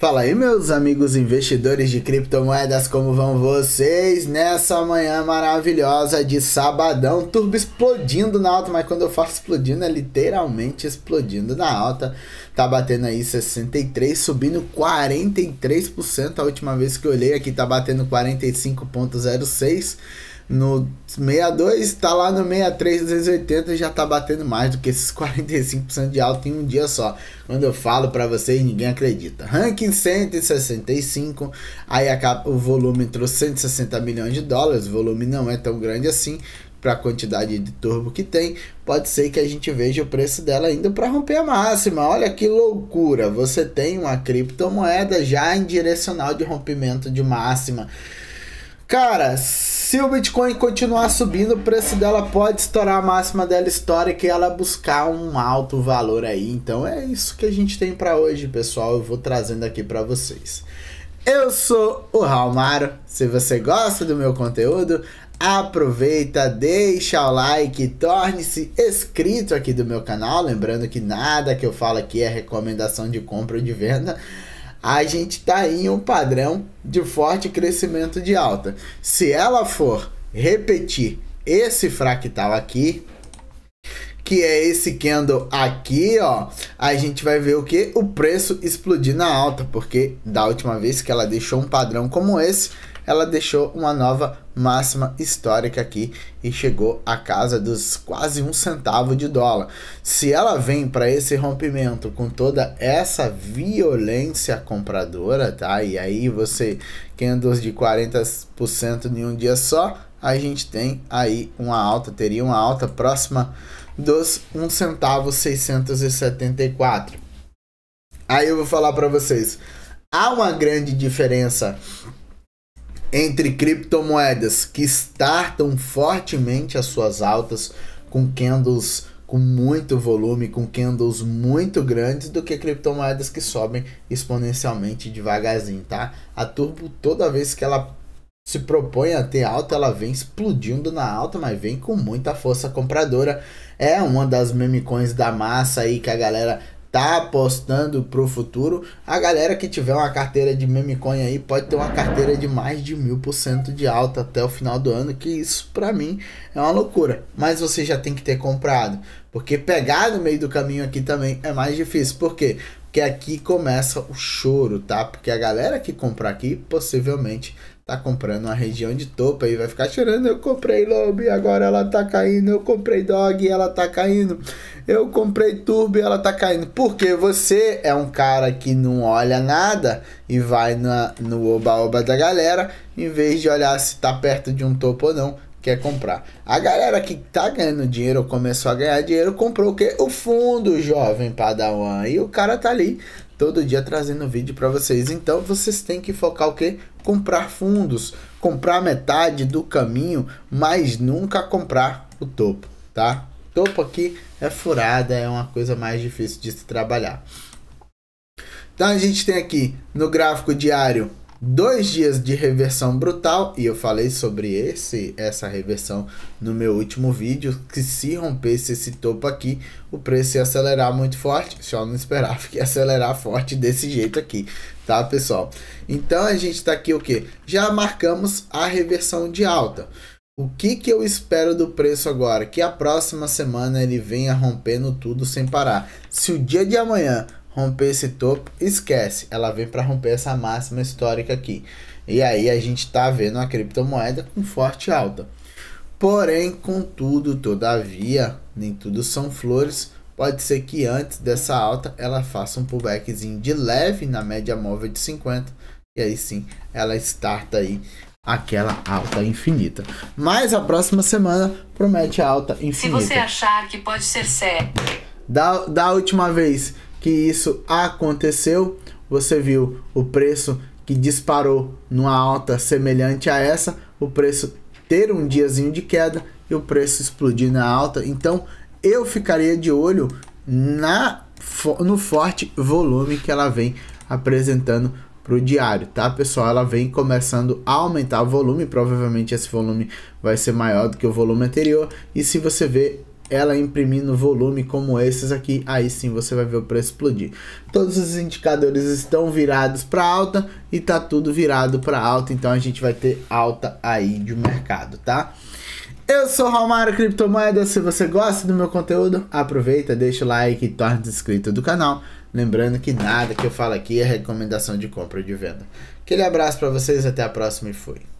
Fala aí, meus amigos investidores de criptomoedas, como vão vocês nessa manhã maravilhosa de sabadão? Turbo explodindo na alta, mas quando eu falo explodindo, é literalmente explodindo na alta. Tá batendo aí 63, subindo 43%. A última vez que eu olhei aqui tá batendo 45,06%. No 62 tá lá no 63, 280 já tá batendo mais do que esses 45% de alta em um dia só. Quando eu falo para vocês, ninguém acredita. Ranking 165, aí acaba, o volume entrou 160 milhões de dólares, o volume não é tão grande assim para a quantidade de turbo que tem, pode ser que a gente veja o preço dela indo para romper a máxima. Olha que loucura! Você tem uma criptomoeda já em direcional de rompimento de máxima. Cara, se o Bitcoin continuar subindo, o preço dela pode estourar a máxima dela histórica e ela buscar um alto valor aí. Então é isso que a gente tem para hoje, pessoal. Eu vou trazendo aqui para vocês. Eu sou o Raulmaro. Se você gosta do meu conteúdo, aproveita, deixa o like, torne-se inscrito aqui do meu canal. Lembrando que nada que eu falo aqui é recomendação de compra ou de venda a gente está em um padrão de forte crescimento de alta. Se ela for repetir esse fractal aqui, que é esse candle aqui, ó, a gente vai ver o que? O preço explodir na alta, porque da última vez que ela deixou um padrão como esse, ela deixou uma nova máxima histórica aqui e chegou à casa dos quase um centavo de dólar. Se ela vem para esse rompimento com toda essa violência compradora, tá? E aí você candles de 40% em um dia só, a gente tem aí uma alta, teria uma alta próxima dos 1 centavo 674. Aí eu vou falar para vocês. Há uma grande diferença entre criptomoedas que startam fortemente as suas altas com candles com muito volume, com candles muito grandes, do que criptomoedas que sobem exponencialmente devagarzinho, tá? A Turbo, toda vez que ela se propõe a ter alta, ela vem explodindo na alta, mas vem com muita força compradora. É uma das coins da massa aí que a galera tá apostando pro futuro. A galera que tiver uma carteira de coin aí pode ter uma carteira de mais de mil por cento de alta até o final do ano, que isso para mim é uma loucura. Mas você já tem que ter comprado, porque pegar no meio do caminho aqui também é mais difícil. Por quê? Porque aqui começa o choro, tá? Porque a galera que comprar aqui possivelmente tá comprando uma região de topo aí, vai ficar chorando, eu comprei Lobe, agora ela tá caindo, eu comprei Dog, ela tá caindo, eu comprei Turbo, ela tá caindo. Porque você é um cara que não olha nada e vai na, no oba-oba da galera, em vez de olhar se tá perto de um topo ou não, quer comprar. A galera que tá ganhando dinheiro, começou a ganhar dinheiro, comprou o que? O fundo jovem Padawan. E o cara tá ali todo dia trazendo vídeo para vocês. Então vocês têm que focar o que? comprar fundos, comprar metade do caminho, mas nunca comprar o topo, tá? Topo aqui é furada, é uma coisa mais difícil de se trabalhar. Então a gente tem aqui no gráfico diário dois dias de reversão brutal e eu falei sobre esse essa reversão no meu último vídeo que se rompesse esse topo aqui o preço ia acelerar muito forte só não esperava que ia acelerar forte desse jeito aqui tá pessoal então a gente tá aqui o que já marcamos a reversão de alta o que que eu espero do preço agora que a próxima semana ele venha rompendo tudo sem parar se o dia de amanhã romper esse topo, esquece, ela vem para romper essa máxima histórica aqui. E aí a gente está vendo a criptomoeda com forte alta. Porém, contudo, todavia, nem tudo são flores. Pode ser que antes dessa alta ela faça um pullbackzinho de leve na média móvel de 50 e aí sim ela starta aí aquela alta infinita. Mas a próxima semana promete alta infinita. Se você achar que pode ser sério. Da, da última vez que isso aconteceu, você viu o preço que disparou numa alta semelhante a essa, o preço ter um diazinho de queda e o preço explodir na alta. Então eu ficaria de olho na no forte volume que ela vem apresentando para o diário, tá pessoal? Ela vem começando a aumentar o volume, provavelmente esse volume vai ser maior do que o volume anterior. E se você vê ela imprimindo volume como esses aqui, aí sim você vai ver o preço explodir. Todos os indicadores estão virados para alta e tá tudo virado para alta, então a gente vai ter alta aí de mercado, tá? Eu sou Romário Criptomoeda, se você gosta do meu conteúdo, aproveita, deixa o like e torne-se inscrito do canal. Lembrando que nada que eu falo aqui é recomendação de compra ou de venda. Aquele abraço para vocês, até a próxima e fui.